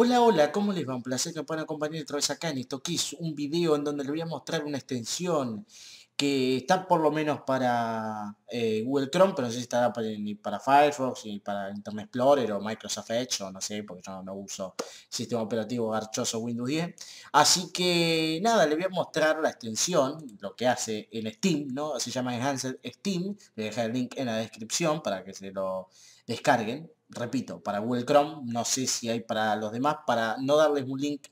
Hola, hola, ¿cómo les va? Un placer que puedan acompañar otra vez acá en esto que un video en donde les voy a mostrar una extensión que está por lo menos para eh, Google Chrome, pero no sé si está para, ni para Firefox, y para Internet Explorer o Microsoft Edge, o no sé, porque yo no, uso sistema operativo archoso Windows 10. Así que nada, les voy a mostrar la extensión, lo que hace en Steam, ¿no? Se llama Enhanced Steam, les dejar el link en la descripción para que se lo descarguen repito, para Google Chrome, no sé si hay para los demás, para no darles un link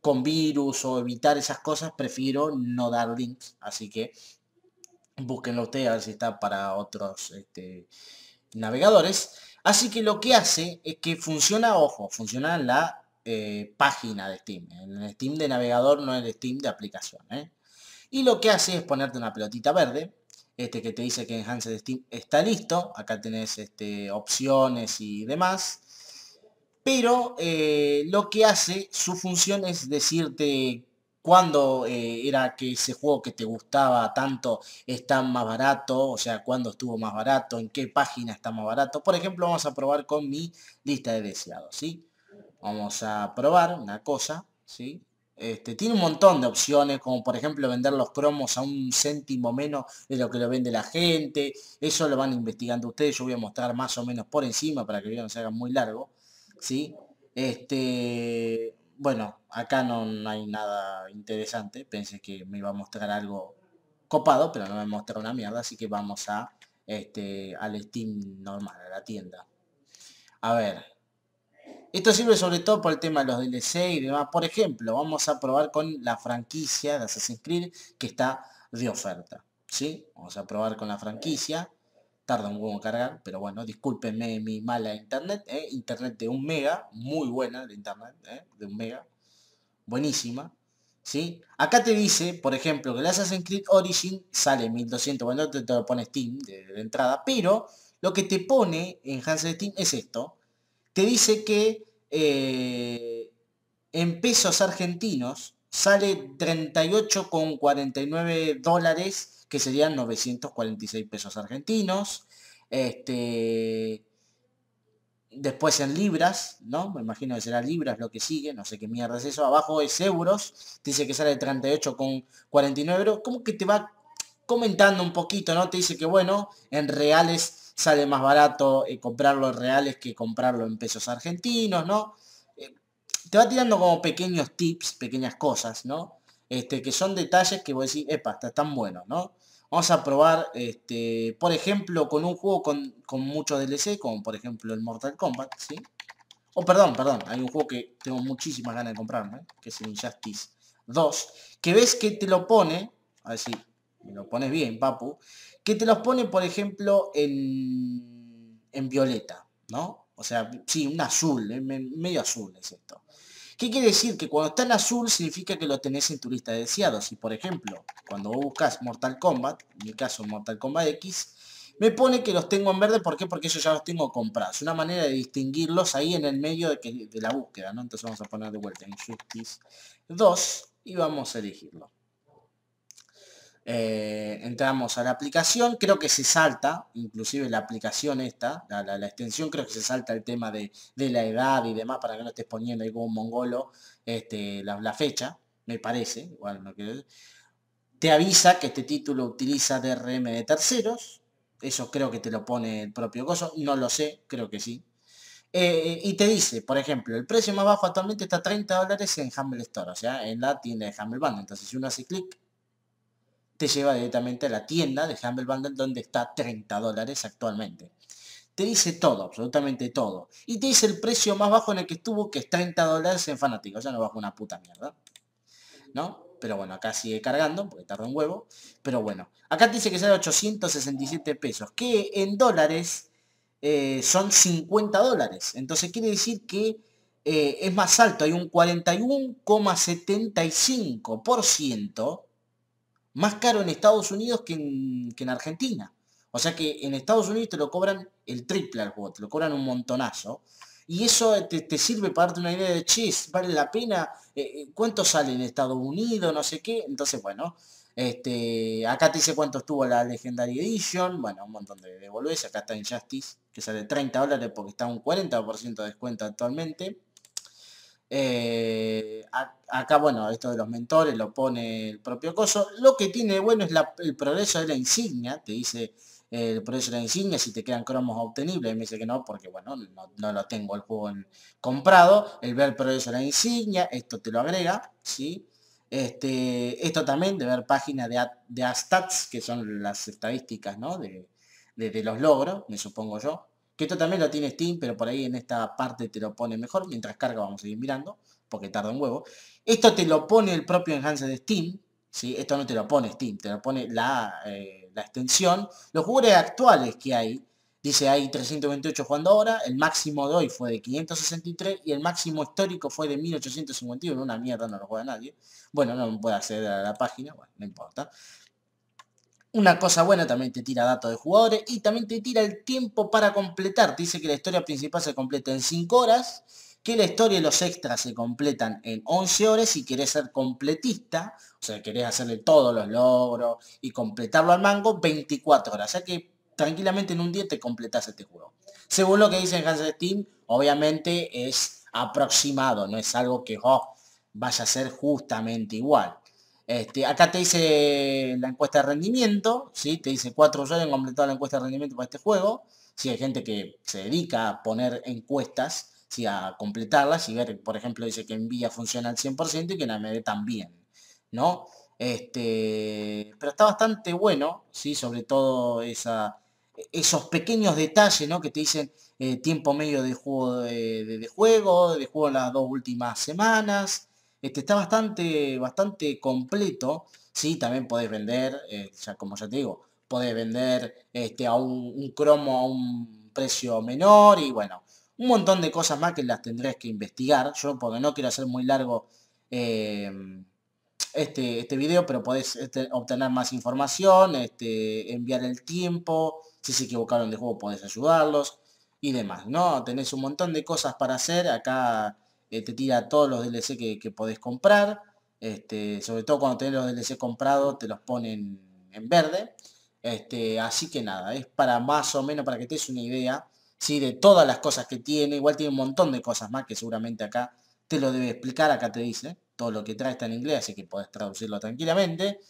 con virus o evitar esas cosas, prefiero no dar links, así que búsquenlo ustedes a ver si está para otros este, navegadores. Así que lo que hace es que funciona, ojo, funciona en la eh, página de Steam, en el Steam de navegador, no en el Steam de aplicación. ¿eh? Y lo que hace es ponerte una pelotita verde, este que te dice que Enhanced Steam está listo, acá tenés este, opciones y demás, pero eh, lo que hace, su función es decirte cuándo eh, era que ese juego que te gustaba tanto está más barato, o sea, cuándo estuvo más barato, en qué página está más barato. Por ejemplo, vamos a probar con mi lista de deseados, ¿sí? Vamos a probar una cosa, ¿sí? Este, tiene un montón de opciones, como por ejemplo vender los cromos a un céntimo menos de lo que lo vende la gente. Eso lo van investigando ustedes. Yo voy a mostrar más o menos por encima para que no se haga muy largo. ¿sí? Este, bueno, acá no, hay nada interesante. Pensé que me iba a mostrar algo copado, pero no me mostró una mierda. Así que vamos a, este, al Steam normal, a la tienda. A ver, esto sirve sobre todo por el tema de los DLC y demás. Por ejemplo, vamos a probar con la franquicia de Assassin's Creed que está de oferta. ¿sí? Vamos a probar con la franquicia. Tarda un huevo en cargar, pero bueno, discúlpenme mi mala internet. ¿eh? Internet de un mega, muy buena de internet, ¿eh? de un mega. Buenísima. ¿sí? Acá te dice, por ejemplo, que la Assassin's Creed Origin sale 1200, bueno, te, lo pone Steam de, entrada, pero lo que te pone en Hansel Steam es esto. Te dice que eh, en pesos argentinos sale 38,49 dólares, que serían 946 pesos argentinos. Este, después en libras, ¿no? Me imagino que será libras lo que sigue, no sé qué mierda es eso. Abajo es euros, dice que sale 38,49 euros. Como que te va comentando un poquito, ¿no? Te dice que bueno, en reales sale más barato eh, comprarlo en reales que comprarlo en pesos argentinos, ¿no? Eh, te va tirando como pequeños tips, pequeñas cosas, ¿no? Este, que son detalles que vos decís, epa, está tan bueno, ¿no? Vamos a probar, este, por ejemplo, con un juego con, con mucho DLC, como por ejemplo el Mortal Kombat, ¿sí? Oh, perdón, perdón, hay un juego que tengo muchísimas ganas de comprarme, que es el Injustice 2, que ves que te lo pone, a ver y lo pones bien, Papu, que te los pone, por ejemplo, en en violeta, ¿no? O sea, sí, un azul, eh, medio azul es esto. ¿Qué quiere decir? Que cuando está en azul significa que lo tenés en tu lista de deseados. Y por ejemplo, cuando buscas Mortal Kombat, en mi caso Mortal Kombat X, me pone que los tengo en verde, ¿por qué? Porque yo ya los tengo comprados. Una manera de distinguirlos ahí en el medio de, de la búsqueda, ¿no? Entonces vamos a poner de vuelta en justice 2 y vamos a elegirlo. Eh, entramos a la aplicación, creo que se salta, inclusive la aplicación esta, la, extensión, creo que se salta el tema de, la edad y demás para que no estés poniendo ahí como un mongolo este, la, fecha, me parece, igual no Te avisa que este título utiliza DRM de terceros, eso creo que te lo pone el propio coso, no lo sé, creo que sí. Eh, y te dice, por ejemplo, el precio más bajo actualmente está 30 dólares en Humble Store, o sea, en la tienda de Humble Band. Entonces, si uno hace clic te lleva directamente a la tienda de Humble Bundle donde está 30 dólares actualmente. Te dice todo, absolutamente todo. Y te dice el precio más bajo en el que estuvo, que es 30 dólares en Fanático. Ya no bajo una puta mierda. ¿No? Pero bueno, acá sigue cargando, porque tarda un huevo. Pero bueno, acá te dice que sale 867 pesos, que en dólares eh, son 50 dólares. Entonces quiere decir que eh, es más alto, hay un 41,75% más caro en Estados Unidos que en, Argentina. O sea que en Estados Unidos te lo cobran el triple al juego, te lo cobran un montonazo. Y eso te, sirve para darte una idea de, Che, vale la pena, eh, eh, cuánto sale en Estados Unidos, no sé qué. Entonces, bueno, este, acá te dice cuánto estuvo la Legendary Edition. Bueno, un montón de, de Acá está Justice que sale 30 dólares porque está un 40% de descuento actualmente. Eh, acá, bueno, esto de los mentores lo pone el propio coso. Lo que tiene bueno es el progreso de la insignia, te dice eh, el progreso de la insignia, si te quedan cromos obtenibles, me dice que no, porque bueno, no, lo tengo el juego comprado. El ver el progreso de la insignia, esto te lo agrega, ¿sí? Este, esto también de ver página de, de Astats, que son las estadísticas, de los logros, me supongo yo, esto también lo tiene Steam, pero por ahí en esta parte te lo pone mejor. Mientras carga vamos a ir mirando, porque tarda un huevo. Esto te lo pone el propio enhancer de Steam. ¿sí? Esto no te lo pone Steam, te lo pone la, eh, extensión. Los jugadores actuales que hay, Dice hay 328 jugando ahora, el máximo de hoy fue de 563 y el máximo histórico fue de 1851, una mierda no lo juega nadie. Bueno, no puede acceder a la página, no importa. Una cosa buena también te tira datos de jugadores y también te tira el tiempo para completar. Dice que la historia principal se completa en 5 horas, que la historia y los extras se completan en 11 horas Si querés ser completista, o sea, querés hacerle todos los logros y completarlo al mango, 24 horas. O sea que tranquilamente en un día te completas este juego. Según lo que dice en Steam, obviamente es aproximado, no es algo que oh, vaya a ser justamente igual. Este, acá te dice la encuesta de rendimiento, ¿sí? te dice cuatro usuarios han completado la encuesta de rendimiento para este juego. Si hay gente que se dedica a poner encuestas, si a completarlas y ver, por ejemplo, dice que envía funciona al 100% y que en AMD también. ¿no? Este, pero está bastante bueno, ¿sí? sobre todo esa, esos pequeños detalles ¿no? que te dicen eh, tiempo medio de juego de, de juego, de juego en las dos últimas semanas. Este, está bastante, bastante completo. Sí, también podés vender, eh, ya, como ya te digo, podés vender este, a un, cromo a un precio menor y bueno, un montón de cosas más que las tendréis que investigar. Yo porque no quiero hacer muy largo eh, este, este video, pero podés este, obtener más información, este, enviar el tiempo, si se equivocaron de juego podés ayudarlos y demás, ¿no? Tenés un montón de cosas para hacer acá eh, te tira todos los DLC que, podés comprar. Este, sobre todo cuando tenés los DLC comprados, te los ponen en verde. Este, así que nada, es para más o menos, para que te des una idea, ¿sí? de todas las cosas que tiene. Igual tiene un montón de cosas más que seguramente acá te lo debe explicar. Acá te dice todo lo que trae está en inglés, así que podés traducirlo tranquilamente.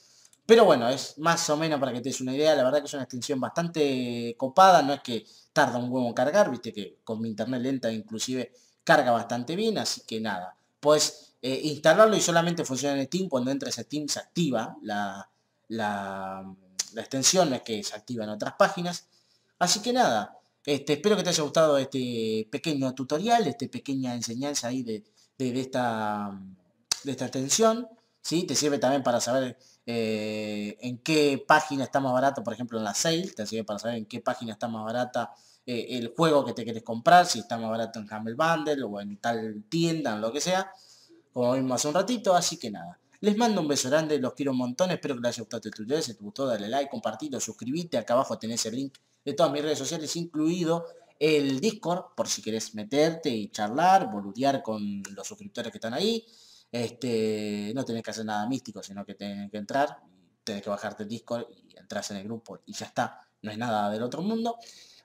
Pero bueno, es más o menos para que te des una idea. La verdad que es una extensión bastante copada. No es que tarda un huevo en cargar, viste que con mi internet lenta inclusive carga bastante bien, así que nada, puedes eh, instalarlo y solamente funciona en Steam, cuando entras a Steam se activa la, extensión, no es que se activa en otras páginas, así que nada, este, espero que te haya gustado este pequeño tutorial, este pequeña enseñanza ahí de, esta, de esta extensión, ¿sí? te sirve también para saber eh, en qué página está más barato, por ejemplo en la sale, te sirve para saber en qué página está más barata eh, el juego que te quieres comprar, si está más barato en Humble Bundle o en tal tienda, en lo que sea, como vimos hace un ratito, así que nada. Les mando un beso grande, los quiero un montón, espero que les haya gustado el este tutorial, si te gustó dale like, compartilo, suscribite, acá abajo tenés el link de todas mis redes sociales, incluido el Discord, por si querés meterte y charlar, boludear con los suscriptores que están ahí. Este, no tenés que hacer nada místico, sino que tenés que entrar, tenés que bajarte el Discord y entras en el grupo y ya está. No es nada del otro mundo.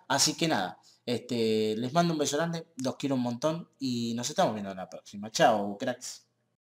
Así que nada, este, les mando un beso grande, los quiero un montón y nos estamos viendo en la próxima. Chao, cracks.